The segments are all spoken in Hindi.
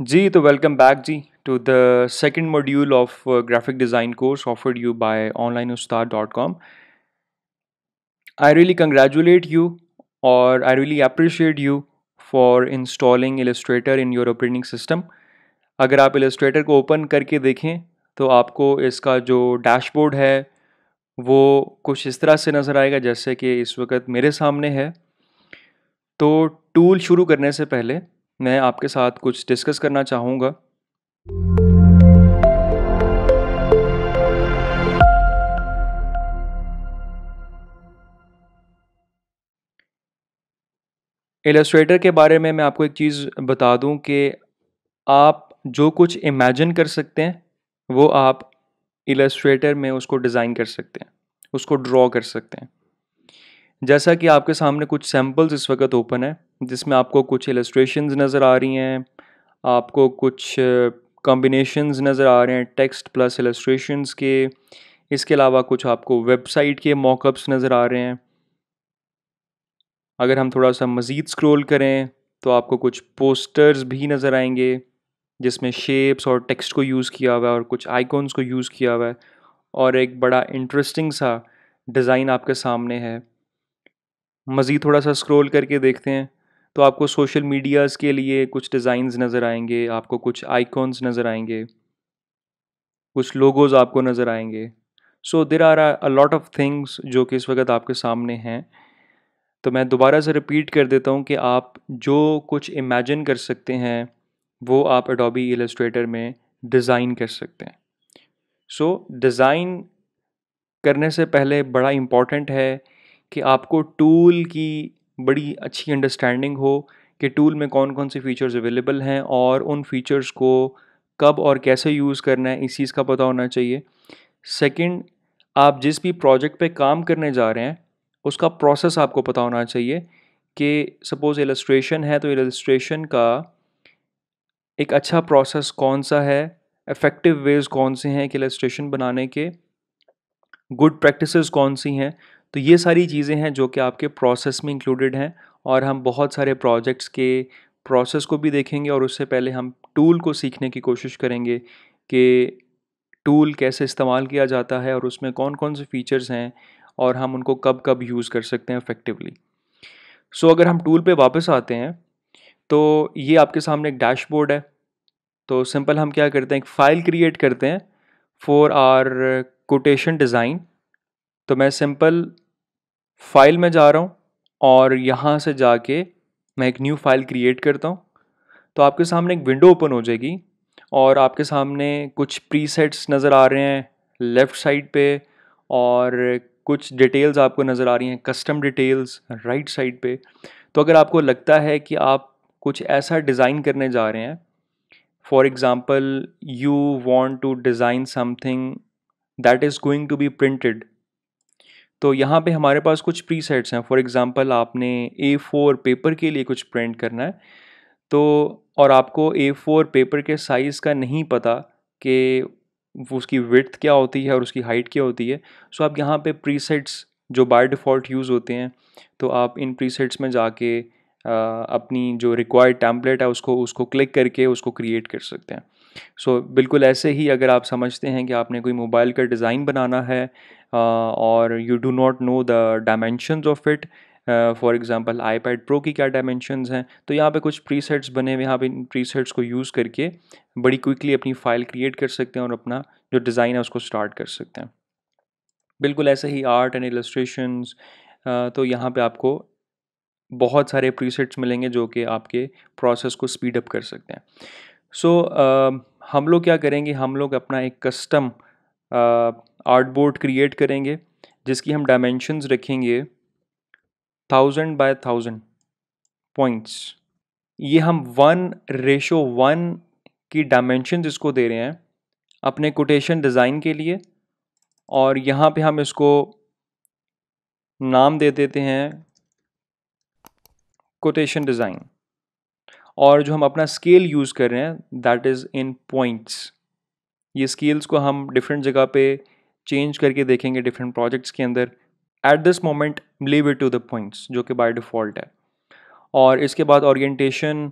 जी तो वेलकम बैक जी to the second module of graphic design course offered you by online Ustad dot com I really congratulate you और I really appreciate you for installing Illustrator in your operating system अगर आप इलस्ट्रेटर को ओपन करके देखें तो आपको इसका जो डैशबोर्ड है वो कुछ इस तरह से नज़र आएगा जैसे कि इस वक्त मेरे सामने है तो टूल शुरू करने से पहले मैं आपके साथ कुछ डिस्कस करना चाहूँगा एलस्ट्रेटर के बारे में मैं आपको एक चीज़ बता दूं कि आप जो कुछ इमेजिन कर सकते हैं वो आप एलस्ट्रेटर में उसको डिज़ाइन कर सकते हैं उसको ड्रॉ कर सकते हैं जैसा कि आपके सामने कुछ सैम्पल्स इस वक्त ओपन है जिसमें आपको कुछ एलस्ट्रेशन नज़र आ रही हैं आपको कुछ कॉम्बिनेशन uh, नज़र आ रहे हैं टेक्स्ट प्लस एलस्ट्रेशन के इसके अलावा कुछ आपको वेबसाइट के मॉकअप्स नज़र आ रहे हैं अगर हम थोड़ा सा मज़ीद स्क्रोल करें तो आपको कुछ पोस्टर्स भी नज़र आएंगे जिसमें शेप्स और टेक्स्ट को यूज़ किया हुआ है और कुछ आइकॉन्स को यूज़ किया हुआ है और एक बड़ा इंटरेस्टिंग सा डिज़ाइन आपके सामने है मज़ीद थोड़ा सा स्क्रॉल करके देखते हैं तो आपको सोशल मीडियाज़ के लिए कुछ डिज़ाइंस नज़र आएंगे आपको कुछ आइकॉन्स नज़र आएंगे कुछ लोगोज़ आपको नज़र आएंगे so there are a lot of things जो कि इस वक्त आपके सामने हैं तो मैं दोबारा से रिपीट कर देता हूँ कि आप जो कुछ इमेजिन कर सकते हैं वो आप एडोबी एलस्ट्रेटर में डिज़ाइन कर सकते हैं सो so, डिज़ाइन करने से पहले बड़ा इम्पॉर्टेंट है कि आपको टूल की बड़ी अच्छी अंडरस्टैंडिंग हो कि टूल में कौन कौन से फ़ीचर्स अवेलेबल हैं और उन फ़ीचर्स को कब और कैसे यूज़ करना है इस चीज़ का पता होना चाहिए सेकंड आप जिस भी प्रोजेक्ट पे काम करने जा रहे हैं उसका प्रोसेस आपको पता होना चाहिए कि सपोज़ एलस्ट्रेशन है तो एलस्ट्रेशन का एक अच्छा प्रोसेस कौन सा है इफ़ेक्टिव वेज़ कौन से हैं कि एलस्ट्रेशन बनाने के गुड प्रैक्टिसेस कौन सी हैं तो ये सारी चीज़ें हैं जो कि आपके प्रोसेस में इंक्लूडेड हैं और हम बहुत सारे प्रोजेक्ट्स के प्रोसेस को भी देखेंगे और उससे पहले हम टूल को सीखने की कोशिश करेंगे कि टूल कैसे इस्तेमाल किया जाता है और उसमें कौन कौन से फीचर्स हैं और हम उनको कब कब यूज़ कर सकते हैं इफ़ेक्टिवली सो so, अगर हम टूल पे वापस आते हैं तो ये आपके सामने एक डैशबोर्ड है तो सिंपल हम क्या करते हैं एक फ़ाइल क्रिएट करते हैं फॉर आर कोटेशन डिज़ाइन तो मैं सिंपल फाइल में जा रहा हूँ और यहाँ से जाके मैं एक न्यू फाइल क्रिएट करता हूँ तो आपके सामने एक विंडो ओपन हो जाएगी और आपके सामने कुछ प्रीसेट्स नज़र आ रहे हैं लेफ़्ट साइड पे और कुछ डिटेल्स आपको नज़र आ रही हैं कस्टम डिटेल्स राइट साइड पे तो अगर आपको लगता है कि आप कुछ ऐसा डिज़ाइन करने जा रहे हैं for example you want to design something that is going to be printed तो यहाँ पे हमारे पास कुछ प्री सेट्स हैं फॉर एग्ज़ाम्पल आपने ए फोर पेपर के लिए कुछ प्रिंट करना है तो और आपको ए फोर पेपर के साइज़ का नहीं पता कि उसकी विथ क्या होती है और उसकी हाइट क्या होती है सो आप यहाँ पे प्री सेट्स जो बाय डिफ़ॉल्ट यूज़ होते हैं तो आप इन प्री सेट्स में जाके आ, अपनी जो रिक्वायर्ड टैम्पलेट है उसको उसको क्लिक करके उसको क्रिएट कर सकते हैं सो so, बिल्कुल ऐसे ही अगर आप समझते हैं कि आपने कोई मोबाइल का डिज़ाइन बनाना है और you do not know the dimension of it for example iPad pro की क्या डायमेंशन हैं तो यहाँ पे कुछ प्री सेट्स बने हुए यहाँ पे इन प्री सेट्स को यूज़ करके बड़ी क्विकली अपनी फ़ाइल क्रिएट कर सकते हैं और अपना जो डिज़ाइन है उसको स्टार्ट कर सकते हैं बिल्कुल ऐसे ही आर्ट एंड एलस्ट्रेशंस तो यहाँ पे आपको बहुत सारे प्री सेट्स मिलेंगे जो कि आपके प्रोसेस को स्पीड अप कर सकते हैं सो so, uh, हम लोग क्या करेंगे हम लोग अपना एक कस्टम आर्ट बोर्ड क्रिएट करेंगे जिसकी हम डायमेंशंस रखेंगे थाउजेंड बाय थाउजेंड पॉइंट्स ये हम वन रेशो वन की डायमेंशन इसको दे रहे हैं अपने कोटेशन डिज़ाइन के लिए और यहाँ पे हम इसको नाम दे देते हैं कोटेशन डिज़ाइन और जो हम अपना स्केल यूज़ कर रहे हैं दैट इज़ इन पॉइंट्स ये स्केल्स को हम डिफरेंट जगह पे चेंज करके देखेंगे डिफरेंट प्रोजेक्ट्स के अंदर at this moment leave it to the points जो कि बाय डिफ़ॉल्ट है और इसके बाद ओरिएंटेशन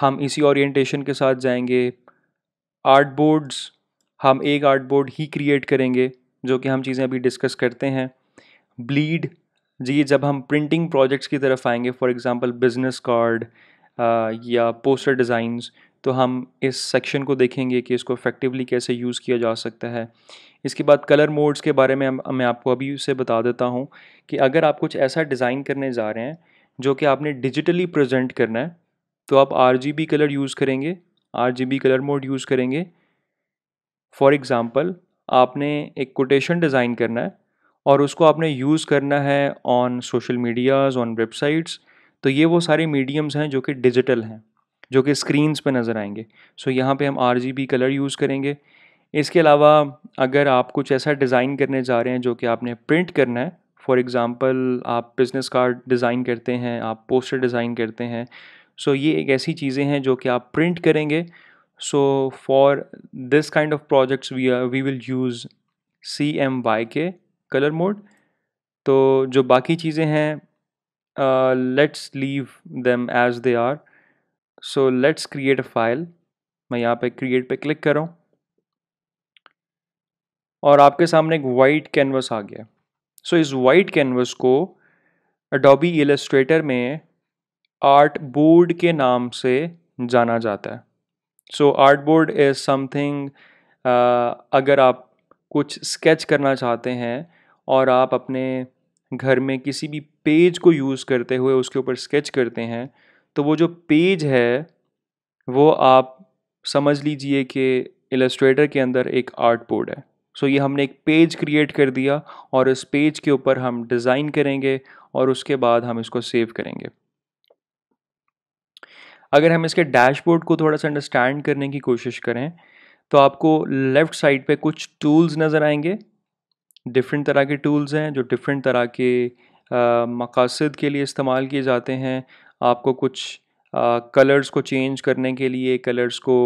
हम इसी ओरिएंटेशन के साथ जाएंगे आर्ट बोर्ड्स हम एक आर्ट बोर्ड ही क्रिएट करेंगे जो कि हम चीज़ें अभी डिस्कस करते हैं ब्लीड जी जब हम प्रिंटिंग प्रोजेक्ट्स की तरफ आएंगे फॉर एग्जांपल बिजनेस कार्ड या पोस्टर डिज़ाइंस तो हम इस सेक्शन को देखेंगे कि इसको इफ़ेक्टिवली कैसे यूज़ किया जा सकता है इसके बाद कलर मोड्स के बारे में मैं आपको अभी से बता देता हूँ कि अगर आप कुछ ऐसा डिज़ाइन करने जा रहे हैं जो कि आपने डिजिटली प्रेजेंट करना है तो आप आर कलर यूज़ करेंगे आर कलर मोड यूज़ करेंगे फॉर एग्ज़ाम्पल आपने एक कोटेशन डिज़ाइन करना है और उसको आपने यूज़ करना है on social medias on websites तो ये वो सारे मीडियम्स हैं जो कि डिजिटल हैं जो कि स्क्रीनस पर नज़र आएंगे सो यहाँ पर हम आर कलर यूज़ करेंगे इसके अलावा अगर आप कुछ ऐसा डिज़ाइन करने जा रहे हैं जो कि आपने प्रिंट करना है फॉर एग्ज़ाम्पल आप बिज़नेस कार्ड डिज़ाइन करते हैं आप पोस्टर डिज़ाइन करते हैं सो so, ये एक ऐसी चीज़ें हैं जो कि आप प्रिंट करेंगे so for this kind of projects we we will use C M Y K colour mode तो जो बाकी चीज़ें हैं let's uh, leave leave as they are so let's create a file मैं यहाँ पे क्रिएट पे रहा करूँ और आपके सामने एक वाइट कैनवस आ गया सो so, इस वाइट कैनवस को अडोबी एलस्ट्रेटर में आर्ट बोर्ड के नाम से जाना जाता है so art board is something अगर आप कुछ स्केच करना चाहते हैं और आप अपने घर में किसी भी पेज को यूज़ करते हुए उसके ऊपर स्केच करते हैं तो वो जो पेज है वो आप समझ लीजिए कि इलस्ट्रेटर के अंदर एक आर्ट बोर्ड है सो so ये हमने एक पेज क्रिएट कर दिया और इस पेज के ऊपर हम डिज़ाइन करेंगे और उसके बाद हम इसको सेव करेंगे अगर हम इसके डैशबोर्ड को थोड़ा सा अंडरस्टैंड करने की कोशिश करें तो आपको लेफ़्ट साइड पे कुछ टूल्स नज़र आएंगे डिफरेंट तरह के टूल्स हैं जो डिफरेंट तरह के मकासद के लिए इस्तेमाल किए जाते हैं आपको कुछ कलर्स को चेंज करने के लिए कलर्स को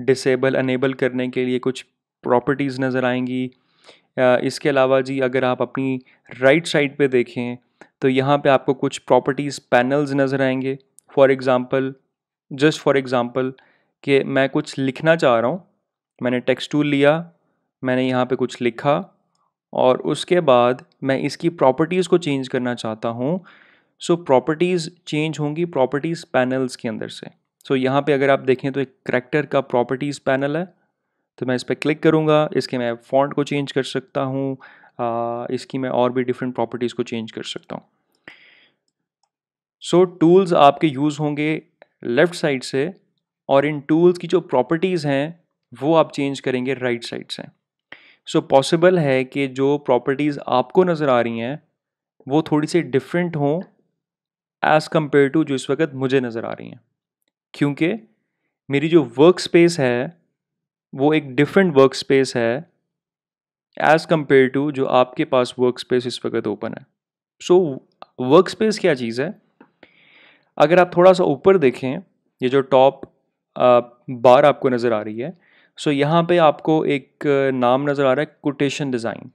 डिसेबल अनेबल करने के लिए कुछ प्रॉपर्टीज़ नज़र आएंगी इसके अलावा जी अगर आप अपनी राइट साइड पे देखें तो यहाँ पे आपको कुछ प्रॉपर्टीज़ पैनल्स नज़र आएंगे for example just for example कि मैं कुछ लिखना चाह रहा हूँ मैंने टेक्स्ट टूल लिया मैंने यहाँ पे कुछ लिखा और उसके बाद मैं इसकी प्रॉपर्टीज़ को चेंज करना चाहता हूँ सो प्रॉपर्टीज़ चेंज होंगी प्रॉपर्टीज़ पैनल्स के अंदर से सो so, यहाँ पे अगर आप देखें तो एक करेक्टर का प्रॉपर्टीज़ पैनल है तो मैं इस पर क्लिक करूँगा इसके मैं फॉन्ट को चेंज कर सकता हूँ इसकी मैं और भी डिफरेंट प्रॉपर्टीज़ को चेंज कर सकता हूँ सो so, टूल्स आपके यूज़ होंगे लेफ़्ट साइड से और इन टूल्स की जो प्रॉपर्टीज़ हैं वो आप चेंज करेंगे राइट right साइड से सो so, पॉसिबल है कि जो प्रॉपर्टीज़ आपको नज़र आ रही हैं वो थोड़ी सी डिफरेंट हों एज़ कम्पेयर टू जो इस वक्त मुझे नज़र आ रही हैं क्योंकि मेरी जो वर्क स्पेस है वो एक डिफरेंट वर्क स्पेस है एज़ कम्पेयर टू जो आपके पास वर्क स्पेस इस वक्त ओपन है सो वर्क स्पेस क्या चीज़ है अगर आप थोड़ा सा ऊपर देखें ये जो टॉप बार आपको नज़र आ रही है सो so, यहाँ पे आपको एक नाम नज़र आ रहा है कोटेशन डिज़ाइन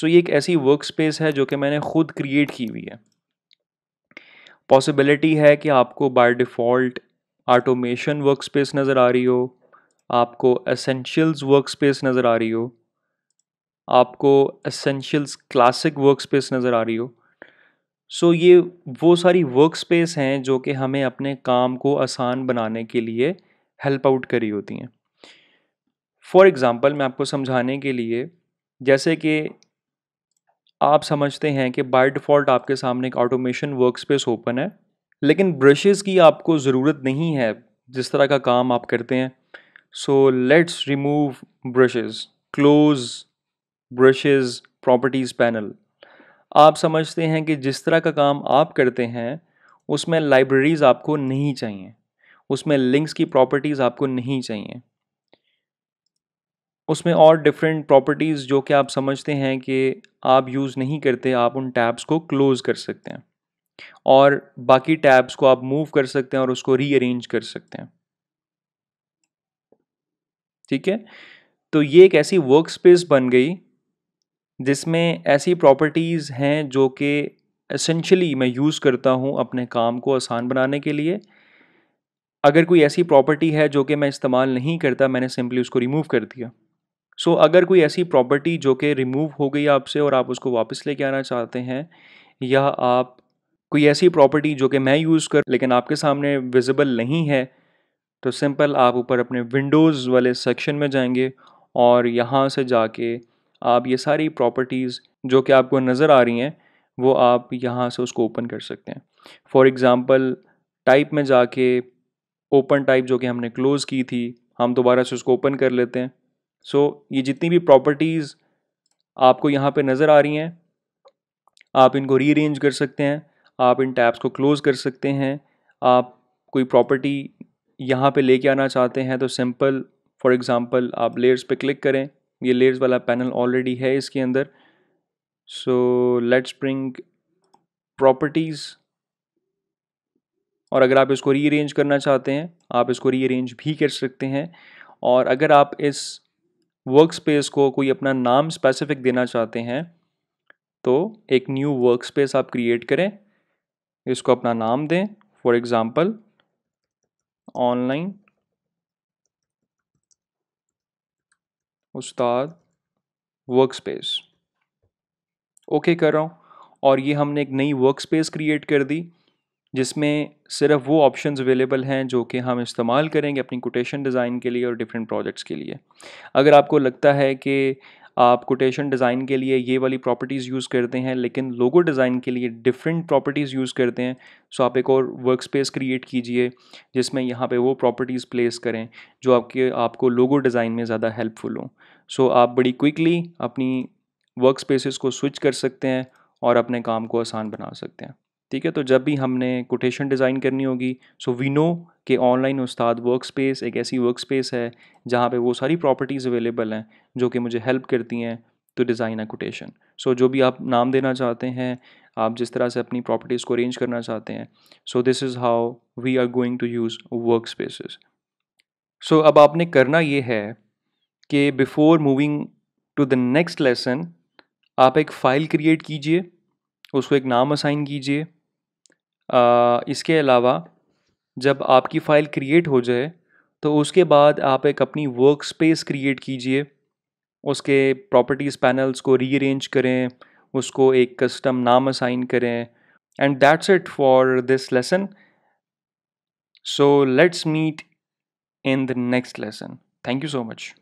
सो ये एक ऐसी वर्क स्पेस है जो कि मैंने खुद क्रिएट की हुई है पॉसिबिलिटी है कि आपको by default automation work space नज़र आ रही हो आपको एसेंशियल्स वर्क स्पेस नज़र आ रही हो आपको एसेंशियल्स क्लासिक वर्क स्पेस नज़र आ रही हो सो so, ये वो सारी वर्क स्पेस हैं जो कि हमें अपने काम को आसान बनाने के लिए हेल्प आउट करी होती हैं फॉर एग्ज़ाम्पल मैं आपको समझाने के लिए जैसे कि आप समझते हैं कि बाय डिफ़ॉल्ट आपके सामने एक ऑटोमेशन वर्कस्पेस ओपन है लेकिन ब्रशेज़ की आपको ज़रूरत नहीं है जिस तरह का काम आप करते हैं so let's remove brushes close brushes properties panel आप समझते हैं कि जिस तरह का काम आप करते हैं उसमें लाइब्रेरीज़ आपको नहीं चाहिए उसमें लिंक्स की प्रॉपर्टीज़ आपको नहीं चाहिए उसमें और डिफरेंट प्रॉपर्टीज़ जो कि आप समझते हैं कि आप यूज़ नहीं करते आप उन टैब्स को क्लोज़ कर सकते हैं और बाकी टैब्स को आप मूव कर सकते हैं और उसको रीअरेंज कर सकते हैं ठीक है तो ये एक ऐसी वर्क स्पेस बन गई जिसमें ऐसी प्रॉपर्टीज़ हैं जो कि एसेंशली मैं यूज़ करता हूँ अपने काम को आसान बनाने के लिए अगर कोई ऐसी प्रॉपर्टी है जो कि मैं इस्तेमाल नहीं करता मैंने सिंपली उसको रिमूव कर दिया सो so, अगर कोई ऐसी प्रॉपर्टी जो कि रिमूव हो गई आपसे और आप उसको वापस लेके आना चाहते हैं या आप कोई ऐसी प्रॉपर्टी जो कि मैं यूज़ कर लेकिन आपके सामने विजिबल नहीं है तो सिंपल आप ऊपर अपने विंडोज़ वाले सेक्शन में जाएंगे और यहाँ से जाके आप ये सारी प्रॉपर्टीज़ जो कि आपको नज़र आ रही हैं वो आप यहाँ से उसको ओपन कर सकते हैं फॉर एग्ज़ाम्पल टाइप में जाके ओपन टाइप जो कि हमने क्लोज़ की थी हम दोबारा से उसको ओपन कर लेते हैं सो so, ये जितनी भी प्रॉपर्टीज़ आपको यहाँ पे नज़र आ रही हैं आप इनको रीअरेंज कर सकते हैं आप इन टैब्स को क्लोज़ कर सकते हैं आप कोई प्रॉपर्टी यहाँ पे लेके आना चाहते हैं तो सिंपल फॉर एग्ज़ाम्पल आप लेयर्स पे क्लिक करें ये लेयर्स वाला पैनल ऑलरेडी है इसके अंदर सो लेट्स ब्रिंग प्रॉपर्टीज़ और अगर आप इसको रीअरेंज करना चाहते हैं आप इसको रीअरेंज भी कर सकते हैं और अगर आप इस वर्क स्पेस को कोई अपना नाम स्पेसिफिक देना चाहते हैं तो एक न्यू वर्क स्पेस आप क्रिएट करें इसको अपना नाम दें for example online Ustad work space okay कर रहा हूँ और ये हमने एक नई वर्क स्पेस क्रिएट कर दी जिसमें सिर्फ वो ऑप्शंस अवेलेबल हैं जो कि हम इस्तेमाल करेंगे अपनी कोटेशन डिज़ाइन के लिए और डिफरेंट प्रोजेक्ट्स के लिए अगर आपको लगता है कि आप कोटेशन डिज़ाइन के लिए ये वाली प्रॉपर्टीज़ यूज़ करते हैं लेकिन लोगो डिज़ाइन के लिए डिफरेंट प्रॉपर्टीज़ यूज़ करते हैं सो तो आप एक और वर्क स्पेस क्रिएट कीजिए जिसमें यहाँ पे वो प्रॉपर्टीज़ प्लेस करें जो आपके आपको लोगो डिज़ाइन में ज़्यादा हेल्पफुल हों सो आप बड़ी क्विकली अपनी वर्क स्पेसिस को स्विच कर सकते हैं और अपने काम को आसान बना सकते हैं ठीक है तो जब भी हमने कोटेशन डिज़ाइन करनी होगी सो वी नो कि ऑनलाइन उस्ताद वर्क स्पेस एक ऐसी वर्क स्पेस है जहाँ पे वो सारी प्रॉपर्टीज़ अवेलेबल हैं जो कि मुझे हेल्प करती हैं to design a quotation so जो भी आप नाम देना चाहते हैं आप जिस तरह से अपनी प्रॉपर्टीज़ को अरेंज करना चाहते हैं so this is how we are going to use work spaces so अब आपने करना ये है कि before moving to the next lesson आप एक फ़ाइल क्रिएट कीजिए उसको एक नाम असाइन कीजिए इसके अलावा जब आपकी फ़ाइल क्रिएट हो जाए तो उसके बाद आप एक अपनी वर्क स्पेस क्रिएट कीजिए उसके प्रॉपर्टीज़ पैनल्स को रीअरेंज करें उसको एक कस्टम नाम असाइन करें and that's it for this lesson so let's meet in the next lesson thank you so much